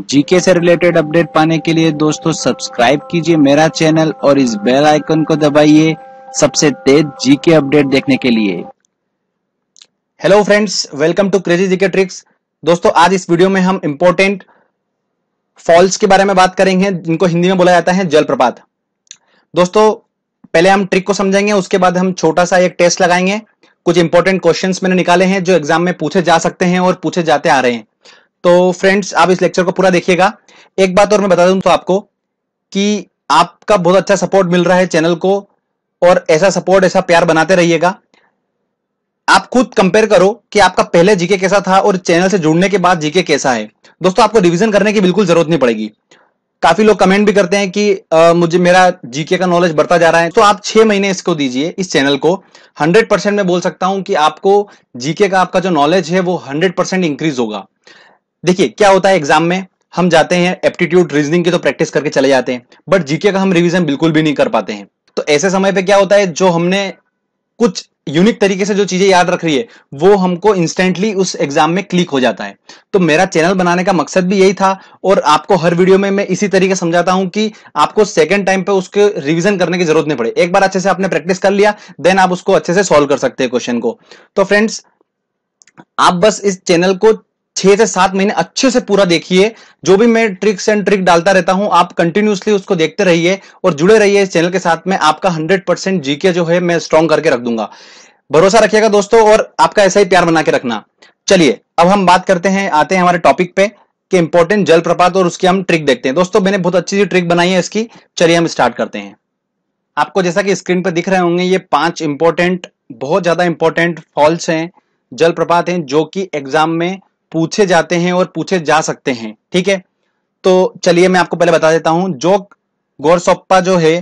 GK से related update पाने के लिए दोस्तों सब्सक्राइब कीजिए मेरा चैनल और इस बेल आइकन को दबाइए सबसे तेज जीके अपडेट देखने के लिए hello friends welcome to crazy GK tricks दोस्तों आज इस वीडियो में हम इंपोर्टेंट फॉल्स के बारे में बात करेंगे जिनको हिंदी में बोला जाता है जलप्रपात दोस्तों पहले हम ट्रिक को समझेंगे उसके बाद हम छोटा सा एक टेस्ट लगाएंगे कुछ इंपॉर्टेंट क्वेश्चंस मैंने निकाले हैं जो एग्जाम में पूछे जा सकते हैं और पूछे जाते आ रहे हैं तो फ्रेंड्स आप इस लेक्चर को पूरा देखिएगा एक बात और मैं बता दूं तो आपको कि आपका बहुत अच्छा सपोर्ट मिल रहा है चैनल को और ऐसा सपोर्ट ऐसा प्यार बनाते रहिएगा आप खुद कंपेयर करो कि आपका पहले जीके कैसा था और चैनल से जुड़ने के बाद जीके कैसा है दोस्तों आपको रिवीजन करने की बिल्कुल जरूरत नहीं पड़ेगी काफी लोग कमेंट भी करते हैं कि आ, मुझे मेरा जीके का नॉलेज बढ़ता जा रहा है तो आप छह महीने इसको दीजिए इस चैनल को 100 परसेंट मैं बोल सकता हूं कि आपको जीके का आपका जो नॉलेज है वो 100 परसेंट इंक्रीज होगा देखिए क्या होता है एग्जाम में हम जाते हैं एप्टीट्यूड रीजनिंग की तो प्रैक्टिस करके चले जाते हैं बट जीके का हम रिविजन बिल्कुल भी नहीं कर पाते हैं तो ऐसे समय पे क्या होता है जो हमने कुछ यूनिक तरीके से जो चीजें याद रख रही है वो हमको इंस्टेंटली उस एग्जाम में क्लिक हो जाता है तो मेरा चैनल बनाने का मकसद भी यही था और आपको हर वीडियो में मैं इसी तरीके समझाता हूं कि आपको सेकंड टाइम पे उसके रिवीजन करने की जरूरत नहीं पड़े एक बार अच्छे से आपने प्रैक्टिस कर लिया देन आप उसको अच्छे से सॉल्व कर सकते हैं क्वेश्चन को तो फ्रेंड्स आप बस इस चैनल को छह से सात महीने अच्छे से पूरा देखिए जो भी मैं ट्रिक्स एंड ट्रिक डालता रहता हूं आप कंटिन्यूसली उसको देखते रहिए और जुड़े रहिए इस चैनल के साथ में आपका हंड्रेड परसेंट जीके जो है मैं स्ट्रॉन्ग करके रख दूंगा भरोसा रखिएगा दोस्तों और आपका ऐसा ही प्यार बना के रखना चलिए अब हम बात करते हैं आते हैं हमारे टॉपिक पे कि इंपॉर्टेंट जल प्रपात और उसकी हम ट्रिक देखते हैं दोस्तों मैंने बहुत अच्छी सी ट्रिक बनाई है इसकी चलिए हम स्टार्ट करते हैं आपको जैसा कि स्क्रीन पर दिख रहे होंगे ये पांच इंपॉर्टेंट बहुत ज्यादा इंपॉर्टेंट फॉल्स हैं जलप्रपात हैं जो कि एग्जाम में पूछे जाते हैं और पूछे जा सकते हैं ठीक है तो चलिए मैं आपको पहले बता देता हूं जो गोरसोप्पा जो है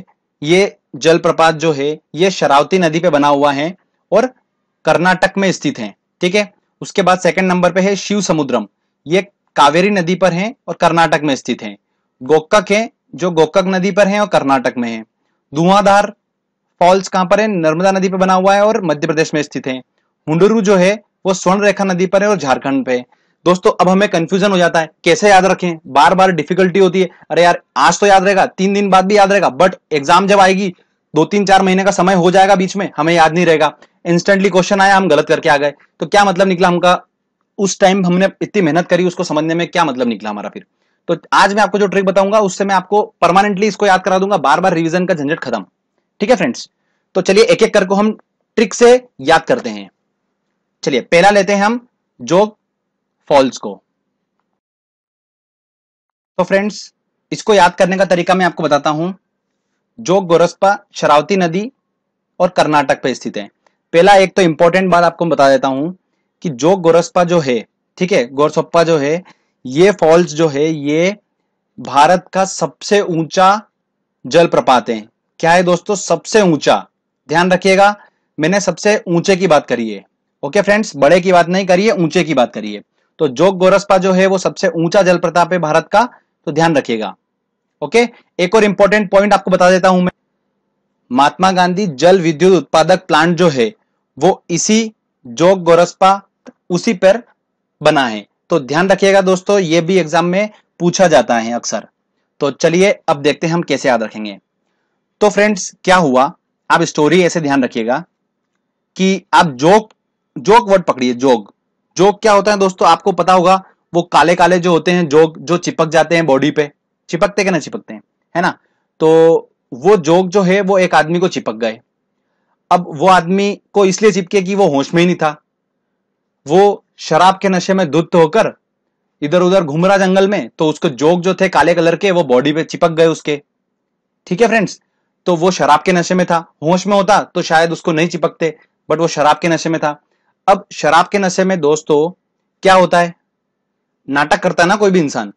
ये जलप्रपात जो है ये शरावती नदी पे बना हुआ है और कर्नाटक में स्थित है ठीक है उसके बाद सेकंड नंबर पे है शिव समुद्रम ये कावेरी नदी पर है और कर्नाटक में स्थित है गोकक है जो गोकक नदी पर है और कर्नाटक में है धुआंधार फॉल्स कहां पर है नर्मदा नदी पर बना हुआ है और मध्य प्रदेश में स्थित है मुंडरू जो है वो स्वर्ण रेखा नदी पर है और झारखंड पे है दोस्तों अब हमें कंफ्यूजन हो जाता है कैसे याद रखें बार बार डिफिकल्टी होती है अरे यार आज तो याद रहेगा तीन दिन बाद भी याद रहेगा बट एग्जाम जब आएगी दो तीन चार महीने का समय हो जाएगा बीच में हमें याद नहीं रहेगा इंस्टेंटली क्वेश्चन आया हम गलत करके आ गए तो क्या मतलब निकला हमका उस टाइम हमने इतनी मेहनत करी उसको समझने में क्या मतलब निकला हमारा फिर तो आज मैं आपको जो ट्रिक बताऊंगा उससे मैं आपको परमानेंटली इसको याद करा दूंगा बार बार रिविजन का झंझट खत्म ठीक है फ्रेंड्स तो चलिए एक एक करके हम ट्रिक से याद करते हैं चलिए पहला लेते हैं हम जोग फॉल्स को तो फ्रेंड्स इसको याद करने का तरीका मैं आपको बताता हूं जोग गोरसपा शरावती नदी और कर्नाटक पर स्थित है पहला एक तो इंपॉर्टेंट बात आपको बता देता हूं कि जोग गोरसपा जो है ठीक है गोरसप्पा जो है ये फॉल्स जो है ये भारत का सबसे ऊंचा जलप्रपात है क्या है दोस्तों सबसे ऊंचा ध्यान रखिएगा मैंने सबसे ऊंचे की बात करी है ओके फ्रेंड्स बड़े की बात नहीं करिए ऊंचे की बात करिए तो जोग गोरसपा जो है वो सबसे ऊंचा जल प्रताप है भारत का तो ध्यान रखिएगा ओके एक और इंपॉर्टेंट पॉइंट आपको बता देता हूं मैं महात्मा गांधी जल विद्युत उत्पादक प्लांट जो है वो इसी जोग गोरसपा उसी पर बना है तो ध्यान रखिएगा दोस्तों ये भी एग्जाम में पूछा जाता है अक्सर तो चलिए अब देखते हैं हम कैसे याद रखेंगे तो फ्रेंड्स क्या हुआ आप स्टोरी ऐसे ध्यान रखिएगा कि आप जोक जोग वर्ड पकड़िए जोग जोग क्या होता है दोस्तों आपको पता होगा वो काले काले जो होते हैं जोग जो चिपक जाते हैं बॉडी पे चिपकते क्या ना चिपकते हैं है ना तो वो जोग जो है वो एक आदमी को चिपक गए अब वो आदमी को इसलिए चिपके कि वो होश में ही नहीं था वो शराब के नशे में धुत होकर इधर उधर घूम रहा जंगल में तो उसको जोग जो थे काले कलर के वो बॉडी पे चिपक गए उसके ठीक है फ्रेंड्स तो वो शराब के नशे में था होश में होता तो शायद उसको नहीं चिपकते बट वो शराब के नशे में था अब शराब के नशे में दोस्तों क्या होता है नाटक करता है ना कोई भी इंसान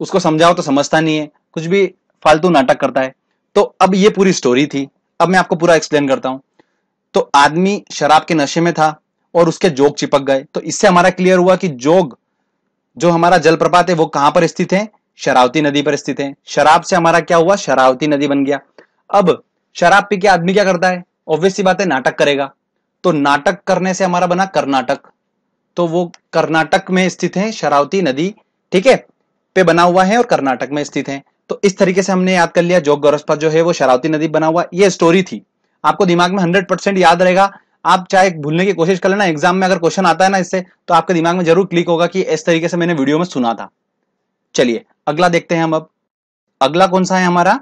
उसको समझाओ तो समझता नहीं है कुछ भी फालतू नाटक करता है तो अब ये पूरी स्टोरी थी अब मैं आपको पूरा एक्सप्लेन करता हूं तो आदमी शराब के नशे में था और उसके जोग चिपक गए तो इससे हमारा क्लियर हुआ कि जोग जो हमारा जलप्रपात है वो कहां पर स्थित है शरावती नदी पर स्थित है शराब से हमारा क्या हुआ शरावती नदी बन गया अब शराब पी के आदमी क्या करता है ऑब्वियसली बात है नाटक करेगा तो नाटक करने से हमारा बना कर्नाटक तो वो कर्नाटक में स्थित है शरावती नदी ठीक है पे बना हुआ है और कर्नाटक में स्थित है तो इस तरीके से हमने याद कर लिया जोग गौरस्पा जो है वो शरावती नदी बना हुआ ये स्टोरी थी आपको दिमाग में हंड्रेड परसेंट याद रहेगा आप चाहे भूलने की कोशिश कर लेना एग्जाम में अगर क्वेश्चन आता है ना इससे तो आपके दिमाग में जरूर क्लिक होगा कि इस तरीके से मैंने वीडियो में सुना था चलिए अगला देखते हैं हम अब अगला कौन सा है हमारा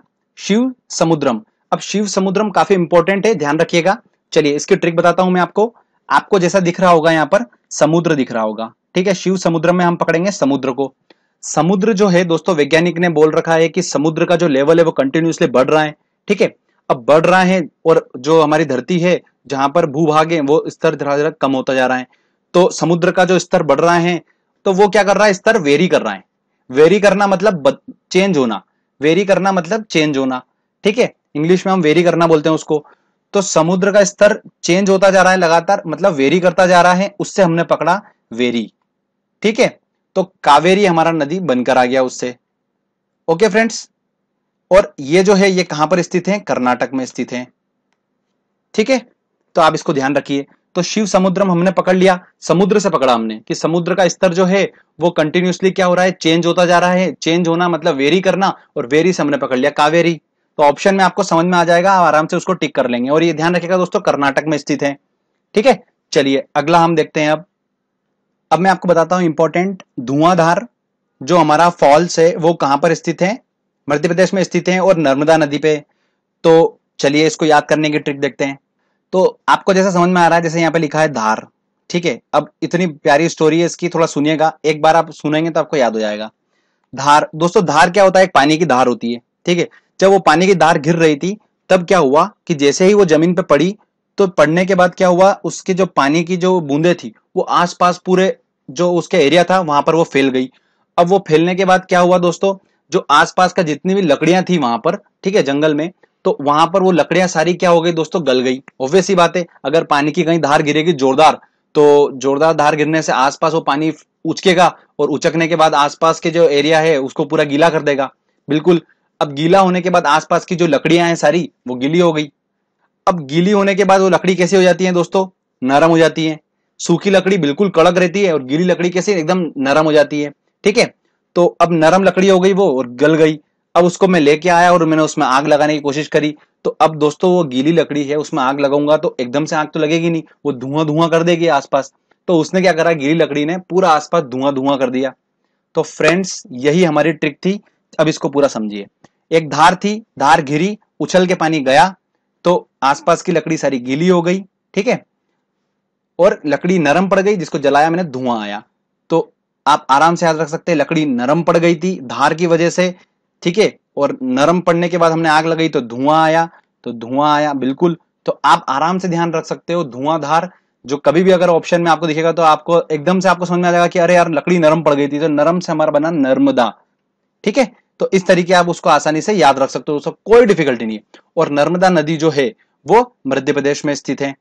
शिव समुद्रम अब शिव समुद्रम काफी इंपॉर्टेंट है ध्यान रखिएगा चलिए इसकी ट्रिक बताता हूं मैं आपको आपको जैसा दिख रहा होगा यहाँ पर समुद्र दिख रहा होगा ठीक है शिव समुद्र में हम पकड़ेंगे समुद्र को समुद्र जो है दोस्तों वैज्ञानिक ने बोल रखा है कि समुद्र का जो लेवल है वो कंटिन्यूसली बढ़ रहा है ठीक है अब बढ़ रहा है और जो हमारी धरती है जहां पर भूभाग है वो स्तर धरा धीरे कम होता जा रहा है तो समुद्र का जो स्तर बढ़ रहा है तो वो क्या कर रहा है स्तर वेरी कर रहा है वेरी करना मतलब चेंज होना वेरी करना मतलब चेंज होना ठीक है इंग्लिश में हम वेरी करना बोलते हैं उसको तो समुद्र का स्तर चेंज होता जा रहा है लगातार मतलब वेरी करता जा रहा है उससे हमने पकड़ा वेरी ठीक है तो कावेरी हमारा नदी बनकर आ गया उससे ओके फ्रेंड्स और ये जो है ये कहां पर स्थित है कर्नाटक में स्थित है ठीक है तो आप इसको ध्यान रखिए तो शिव समुद्र हमने पकड़ लिया समुद्र से पकड़ा हमने कि समुद्र का स्तर जो है वो कंटिन्यूसली क्या हो रहा है चेंज होता जा रहा है चेंज होना मतलब वेरी करना और वेरी से हमने पकड़ लिया कावेरी तो ऑप्शन में आपको समझ में आ जाएगा आप आराम से उसको टिक कर लेंगे और ये ध्यान रखिएगा दोस्तों कर्नाटक में स्थित है ठीक है चलिए अगला हम देखते हैं अब अब मैं आपको बताता हूं इंपॉर्टेंट धुआंधार जो हमारा फॉल्स है वो कहां पर स्थित है मध्य प्रदेश में स्थित है और नर्मदा नदी पे तो चलिए इसको याद करने की ट्रिक देखते हैं तो आपको जैसा समझ में आ रहा है जैसे यहाँ पे लिखा है धार ठीक है अब इतनी प्यारी स्टोरी है इसकी थोड़ा सुनिएगा एक बार आप सुनेंगे तो आपको याद हो जाएगा धार दोस्तों धार क्या होता है एक पानी की धार होती है ठीक है जब वो पानी की धार गिर रही थी तब क्या हुआ कि जैसे ही वो जमीन पे पड़ी तो पड़ने के बाद क्या हुआ उसके जो पानी की जो बूंदे थी वो आसपास पूरे जो उसका एरिया था वहां पर वो फैल गई अब वो फैलने के बाद क्या हुआ दोस्तों जो आसपास का जितनी भी लकड़ियां थी वहां पर ठीक है जंगल में तो वहां पर वो लकड़ियां सारी क्या हो गई दोस्तों गल गई ऑब्वियस ही बात है अगर पानी की कहीं धार गिरेगी जोरदार तो जोरदार धार गिरने से आसपास वो पानी उचकेगा और उचकने के बाद आसपास के जो एरिया है उसको पूरा गीला कर देगा बिल्कुल अब गीला होने के बाद आसपास की जो लकड़ियां हैं सारी वो गीली हो गई अब गीली होने के बाद वो लकड़ी कैसी हो जाती है दोस्तों नरम हो जाती है सूखी लकड़ी बिल्कुल कड़क रहती है और गीली लकड़ी कैसे एकदम नरम हो जाती है ठीक है तो अब नरम लकड़ी हो गई वो और गल गई अब उसको मैं लेके आया और मैंने उसमें आग लगाने की कोशिश करी तो अब दोस्तों वो गीली लकड़ी है उसमें आग लगाऊंगा तो एकदम से आग तो लगेगी नहीं वो धुआं धुआं कर देगी आसपास तो उसने क्या करा गीली लकड़ी ने पूरा आसपास धुआं धुआं कर दिया तो फ्रेंड्स यही हमारी ट्रिक थी अब इसको पूरा समझिए एक धार थी धार घिरी उछल के पानी गया तो आसपास की लकड़ी सारी गीली हो गई ठीक है और लकड़ी नरम पड़ गई जिसको जलाया मैंने धुआं आया तो आप आराम से याद रख सकते हैं लकड़ी नरम पड़ गई थी धार की वजह से ठीक है और नरम पड़ने के बाद हमने आग लगाई तो धुआं आया तो धुआं आया बिल्कुल तो आप आराम से ध्यान रख सकते हो धुआंधार जो कभी भी अगर ऑप्शन में आपको दिखेगा तो आपको एकदम से आपको समझ में आ जाएगा कि अरे यार लकड़ी नरम पड़ गई थी तो नरम से हमारा बना नर्मदा ठीक है तो इस तरीके आप उसको आसानी से याद रख सकते हो दोस्तों कोई डिफिकल्टी नहीं है और नर्मदा नदी जो है वो मध्य प्रदेश में स्थित है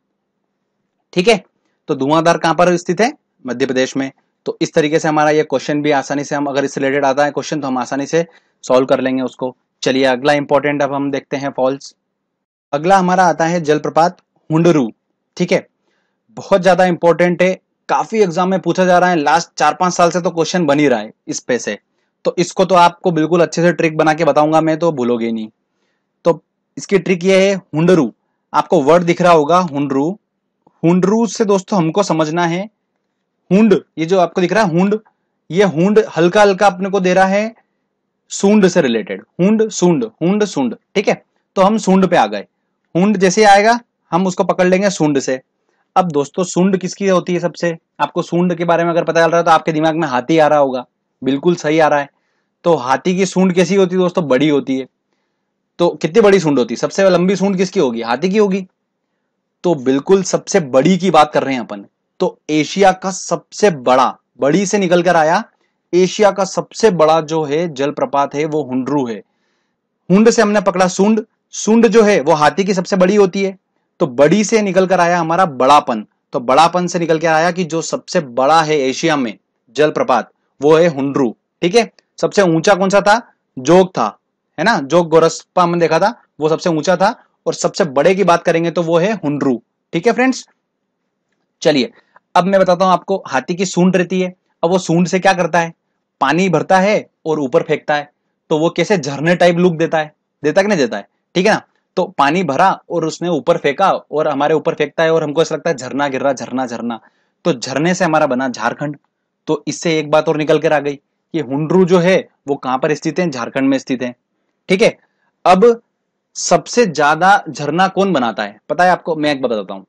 ठीक है तो धुआंधार कहां पर स्थित है मध्य प्रदेश में तो इस तरीके से हमारा ये क्वेश्चन भी आसानी से हम अगर इससे रिलेटेड आता है क्वेश्चन तो हम आसानी से सॉल्व कर लेंगे उसको चलिए अगला इंपॉर्टेंट अब हम देखते हैं फॉल्स अगला हमारा आता है जलप्रपात हुडरू ठीक है बहुत ज्यादा इंपॉर्टेंट है काफी एग्जाम में पूछा जा रहा है लास्ट चार पांच साल से तो क्वेश्चन बन ही रहा है इस पे से तो इसको तो आपको बिल्कुल अच्छे से ट्रिक बना के बताऊंगा मैं तो भूलोगे नहीं तो इसकी ट्रिक ये है हुंडरू आपको वर्ड दिख रहा होगा हुंडरू हुंडरू से दोस्तों हमको समझना है हुंड ये जो आपको दिख रहा है हुंड ये हुंड हल्का हल्का अपने को दे रहा है सूंड से रिलेटेड हुंड सूंड हुंड सूंड ठीक है तो हम सूंड पे आ गए हुंड जैसे आएगा हम उसको पकड़ लेंगे सूंड से अब दोस्तों सूंड किसकी होती है सबसे आपको सूंड के बारे में अगर पता चल रहा है तो आपके दिमाग में हाथी आ रहा होगा बिल्कुल सही आ रहा है तो हाथी की सूंड कैसी होती है दोस्तों बड़ी होती है तो कितनी बड़ी सूंड होती है सबसे लंबी सूंड किसकी होगी हाथी की होगी तो बिल्कुल सबसे बड़ी की बात कर रहे हैं अपन तो एशिया का सबसे बड़ा बड़ी से निकल कर आया एशिया का सबसे बड़ा जो है जलप्रपात है वो हुंड्रू है हुंड से हमने पकड़ा सूंड सूंड जो है वो हाथी की सबसे बड़ी होती है तो बड़ी से निकल कर आया हमारा बड़ापन तो बड़ापन से निकल कर आया कि जो सबसे बड़ा है एशिया में जलप्रपात वो है हुंड्रू ठीक है सबसे ऊंचा कौन सा था जोग था है ना जोग गोरसपा हमने देखा था वो सबसे ऊंचा था और सबसे बड़े की बात करेंगे तो वो है हुनरू ठीक है फ्रेंड्स चलिए अब मैं बताता हूं आपको हाथी की सूंड रहती है अब वो सूंड से क्या करता है पानी भरता है और ऊपर फेंकता है तो वो कैसे झरने टाइप लुक देता है देता कि नहीं देता है ठीक है ना तो पानी भरा और उसने ऊपर फेंका और हमारे ऊपर फेंकता है और हमको ऐसा लगता है झरना गिर रहा झरना झरना तो झरने से हमारा बना झारखंड तो इससे एक बात और निकल कर आ गई ये हुंडरू जो है वो कहां पर स्थित है झारखंड में स्थित है ठीक है अब सबसे ज्यादा झरना कौन बनाता है पता है आपको मैं एक बताता हूं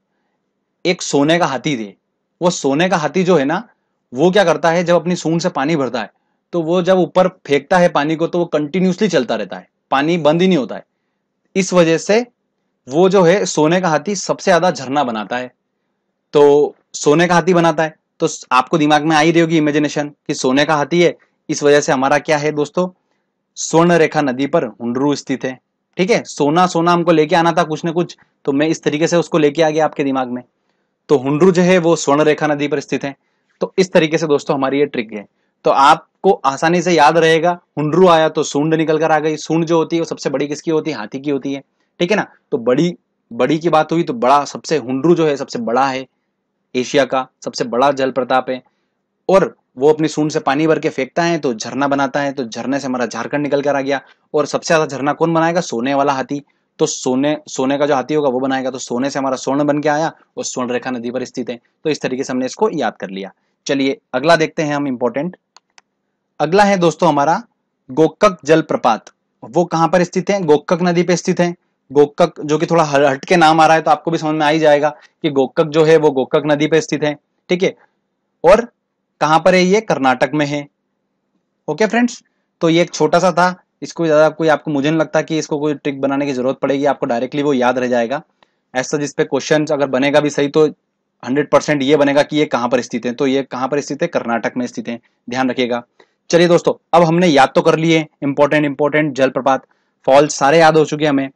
एक सोने का हाथी थे वो सोने का हाथी जो है ना वो क्या करता है जब अपनी सूंड से पानी भरता है तो वो जब ऊपर फेंकता है पानी को तो वो कंटिन्यूसली चलता रहता है पानी बंद ही नहीं होता है इस वजह से वो जो है सोने का हाथी सबसे ज्यादा झरना बनाता है तो सोने का हाथी बनाता है तो आपको दिमाग में आई रही होगी इमेजिनेशन कि सोने का हाथी है इस वजह से हमारा क्या है दोस्तों स्वर्ण रेखा नदी पर हुडरू स्थित है ठीक है सोना सोना हमको लेके आना था कुछ ना कुछ तो मैं इस तरीके से उसको लेके आ गया आपके दिमाग में तो हुडरू जो है वो स्वर्ण रेखा नदी पर स्थित है तो इस तरीके से दोस्तों हमारी ये ट्रिक है तो आपको आसानी से याद रहेगा हुडरू आया तो सूंड निकल कर आ गई सूंड जो होती है वो सबसे बड़ी किसकी होती है हाथी की होती है ठीक है ना तो बड़ी बड़ी की बात हुई तो बड़ा सबसे हुडरू जो है सबसे बड़ा है एशिया का सबसे बड़ा जल प्रताप है और वो अपनी सूंड से पानी भर के फेंकता है तो झरना बनाता है तो झरने से हमारा झारखंड निकल कर आ गया और सबसे ज्यादा झरना कौन बनाएगा सोने वाला हाथी तो सोने सोने का जो हाथी होगा वो बनाएगा तो सोने से हमारा स्वर्ण बन के आया और स्वर्ण रेखा नदी पर स्थित है तो इस तरीके से हमने इसको याद कर लिया चलिए अगला देखते हैं हम इंपॉर्टेंट अगला है दोस्तों हमारा गोकक जलप्रपात वो कहां पर स्थित है गोकक नदी पे स्थित है गोकक जो कि थोड़ा हट के नाम आ रहा है तो आपको भी समझ में आ ही जाएगा कि गोकक जो है वो गोकक नदी पे स्थित है ठीक है और कहां पर है ये कर्नाटक में है ओके फ्रेंड्स तो ये एक छोटा सा था इसको ज़्यादा कोई आपको मुझे नहीं लगता कि इसको कोई ट्रिक बनाने की जरूरत पड़ेगी आपको डायरेक्टली वो याद रह जाएगा ऐसा जिसपे क्वेश्चन अगर बनेगा भी सही तो हंड्रेड परसेंट ये बनेगा कि ये कहां पर स्थित है तो ये कहां पर स्थित है कर्नाटक में स्थित है ध्यान रखिएगा चलिए दोस्तों अब हमने याद तो कर लिए इंपॉर्टेंट इंपॉर्टेंट जलप्रपात फॉल्स सारे याद हो चुके हमें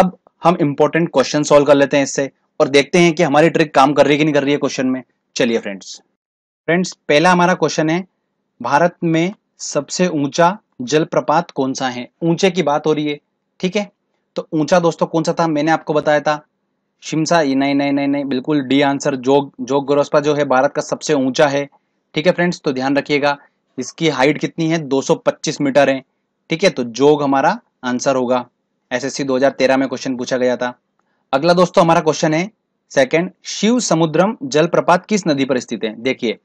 अब हम इंपॉर्टेंट क्वेश्चन सोल्व कर लेते हैं इससे और देखते हैं कि हमारी ट्रिक काम कर रही है कि नहीं कर रही है क्वेश्चन में चलिए फ्रेंड्स फ्रेंड्स पहला हमारा क्वेश्चन है भारत में सबसे ऊंचा जलप्रपात कौन सा है ऊंचे की बात हो रही है ठीक है तो ऊंचा दोस्तों कौन सा था मैंने आपको बताया था शिमसा नहीं नहीं नहीं नहीं बिल्कुल डी आंसर जोग जोग गोरस्पा जो है भारत का सबसे ऊंचा है ठीक है फ्रेंड्स तो ध्यान रखिएगा इसकी हाइट कितनी है 225 मीटर है ठीक है तो जोग हमारा आंसर होगा एसएससी 2013 में क्वेश्चन पूछा गया था अगला दोस्तों हमारा क्वेश्चन है सेकंड शिव समुद्रम जलप्रपात किस नदी पर स्थित है देखिए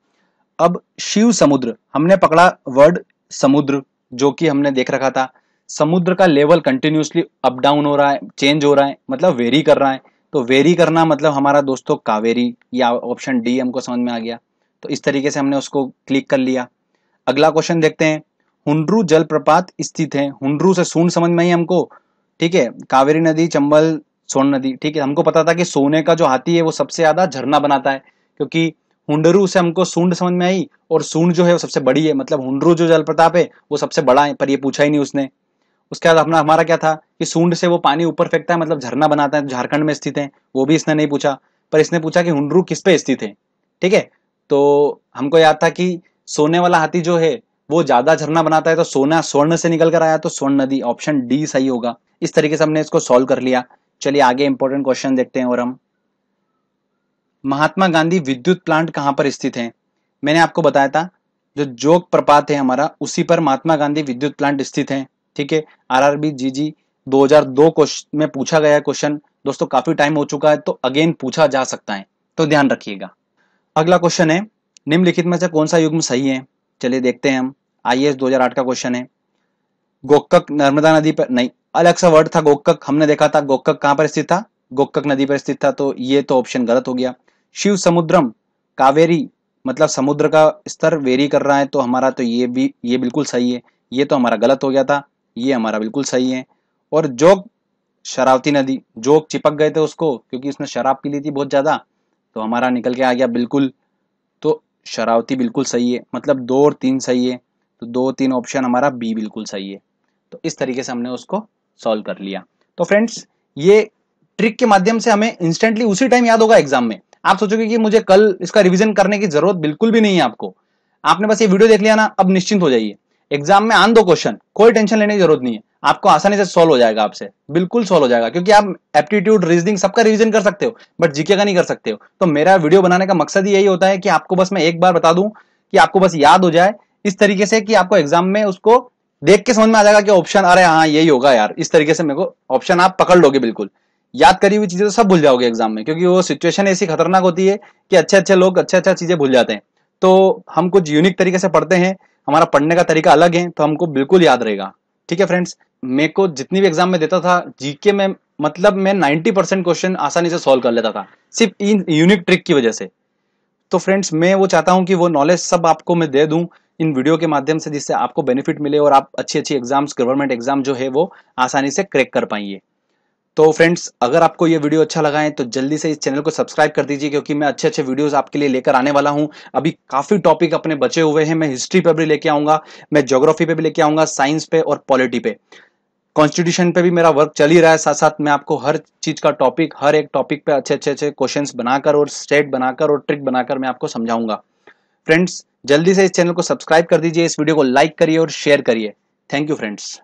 अब शिव समुद्र हमने पकड़ा वर्ड समुद्र जो कि हमने देख रखा था समुद्र का लेवल कंटिन्यूसली अप डाउन हो रहा है चेंज हो रहा है मतलब वेरी कर रहा है तो वेरी करना मतलब हमारा दोस्तों कावेरी या ऑप्शन डी हमको समझ में आ गया तो इस तरीके से हमने उसको क्लिक कर लिया अगला क्वेश्चन देखते हैं हुंड्रू जलप्रपात स्थित है हुंड्रू से सोन समझ में ही हमको ठीक है कावेरी नदी चंबल सोन नदी ठीक है हमको पता था कि सोने का जो हाथी है वो सबसे ज्यादा झरना बनाता है क्योंकि हुडरू से हमको सूंड समझ में आई और सूंड जो है वो सबसे बड़ी है मतलब हुडरू जो जल प्रताप है वो सबसे बड़ा है पर ये पूछा ही नहीं उसने उसके बाद अपना हमारा क्या था कि सूंड से वो पानी ऊपर फेंकता है मतलब झरना बनाता है झारखंड में स्थित है वो भी इसने नहीं पूछा पर इसने पूछा कि हुडरू किस पे स्थित है ठीक है तो हमको याद था कि सोने वाला हाथी जो है वो ज्यादा झरना बनाता है तो सोना स्वर्ण से निकल कर आया तो स्वर्ण नदी ऑप्शन डी सही होगा इस तरीके से हमने इसको सॉल्व कर लिया चलिए आगे इंपॉर्टेंट क्वेश्चन देखते हैं और हम महात्मा गांधी विद्युत प्लांट कहां पर स्थित है मैंने आपको बताया था जो जोग प्रपात है हमारा उसी पर महात्मा गांधी विद्युत प्लांट स्थित है ठीक है आरआरबी जीजी 2002 क्वेश्चन में पूछा गया क्वेश्चन दोस्तों काफी टाइम हो चुका है तो अगेन पूछा जा सकता है तो ध्यान रखिएगा अगला क्वेश्चन है निम्नलिखित में से कौन सा युग्म सही है चलिए देखते हैं हम आई 2008 का क्वेश्चन है गोकक नर्मदा नदी पर नहीं अलग सा वर्ड था गोकक हमने देखा था गोकक कहाँ पर स्थित था गोकक नदी पर स्थित था तो ये तो ऑप्शन गलत हो गया शिव समुद्रम कावेरी मतलब समुद्र का स्तर वेरी कर रहा है तो हमारा तो ये भी ये बिल्कुल सही है ये तो हमारा गलत हो गया था ये हमारा बिल्कुल सही है और जोग शरावती नदी जोग चिपक गए थे उसको क्योंकि उसने शराब पी ली थी बहुत ज़्यादा तो हमारा निकल के आ गया बिल्कुल तो शरावती बिल्कुल सही है मतलब दो और तीन सही है तो दो तीन ऑप्शन हमारा बी बिल्कुल सही है तो इस तरीके से हमने उसको सॉल्व कर लिया तो फ्रेंड्स ये ट्रिक के माध्यम से हमें इंस्टेंटली उसी टाइम याद होगा एग्जाम में आप सोचोगे कि मुझे कल इसका रिविजन करने की जरूरत बिल्कुल भी नहीं है आपको आपने बस ये वीडियो देख लिया ना अब निश्चिंत हो जाइए एग्जाम में आन दो क्वेश्चन कोई टेंशन लेने की जरूरत नहीं है आपको आसानी से सॉल्व हो जाएगा आपसे बिल्कुल सॉल्व हो जाएगा क्योंकि आप एप्टीट्यूड रीजनिंग सबका रिवीजन कर सकते हो बट जीके का नहीं कर सकते हो तो मेरा वीडियो बनाने का मकसद यही होता है कि आपको बस मैं एक बार बता दूं कि आपको बस याद हो जाए इस तरीके से कि आपको एग्जाम में उसको देख के समझ में आ जाएगा कि ऑप्शन अरे हाँ यही होगा यार इस तरीके से मेरे को ऑप्शन आप पकड़ लोगे बिल्कुल याद करी हुई चीजें तो सब भूल जाओगे एग्जाम में क्योंकि वो सिचुएशन ऐसी खतरनाक होती है कि अच्छे अच्छे लोग अच्छे अच्छा चीजें भूल जाते हैं तो हम कुछ यूनिक तरीके से पढ़ते हैं हमारा पढ़ने का तरीका अलग है तो हमको बिल्कुल याद रहेगा ठीक है फ्रेंड्स मेरे को जितनी भी एग्जाम में देता था जीके में मतलब मैं नाइनटी परसेंट क्वेश्चन आसानी से सॉल्व कर लेता था सिर्फ इन यूनिक ट्रिक की वजह से तो फ्रेंड्स मैं वो चाहता हूँ कि वो नॉलेज सब आपको मैं दे दूं इन वीडियो के माध्यम से जिससे आपको बेनिफिट मिले और आप अच्छी अच्छी एग्जाम्स गवर्नमेंट एग्जाम जो है वो आसानी से क्रैक कर पाएंगे तो फ्रेंड्स अगर आपको ये वीडियो अच्छा लगा है तो जल्दी से इस चैनल को सब्सक्राइब कर दीजिए क्योंकि मैं अच्छे अच्छे वीडियोस आपके लिए लेकर आने वाला हूँ अभी काफ़ी टॉपिक अपने बचे हुए हैं मैं हिस्ट्री पर भी लेके आऊंगा मैं ज्योग्राफी पे भी लेके आऊंगा साइंस पे और पॉलिटी पे कॉन्स्टिट्यूशन पे भी मेरा वर्क चल ही रहा है साथ साथ मैं आपको हर चीज़ का टॉपिक हर एक टॉपिक पे अच्छे अच्छे अच्छे क्वेश्चन बनाकर और स्टेट बनाकर और ट्रिक बनाकर मैं आपको समझाऊंगा फ्रेंड्स जल्दी से इस चैनल को सब्सक्राइब कर दीजिए इस वीडियो को लाइक करिए और शेयर करिए थैंक यू फ्रेंड्स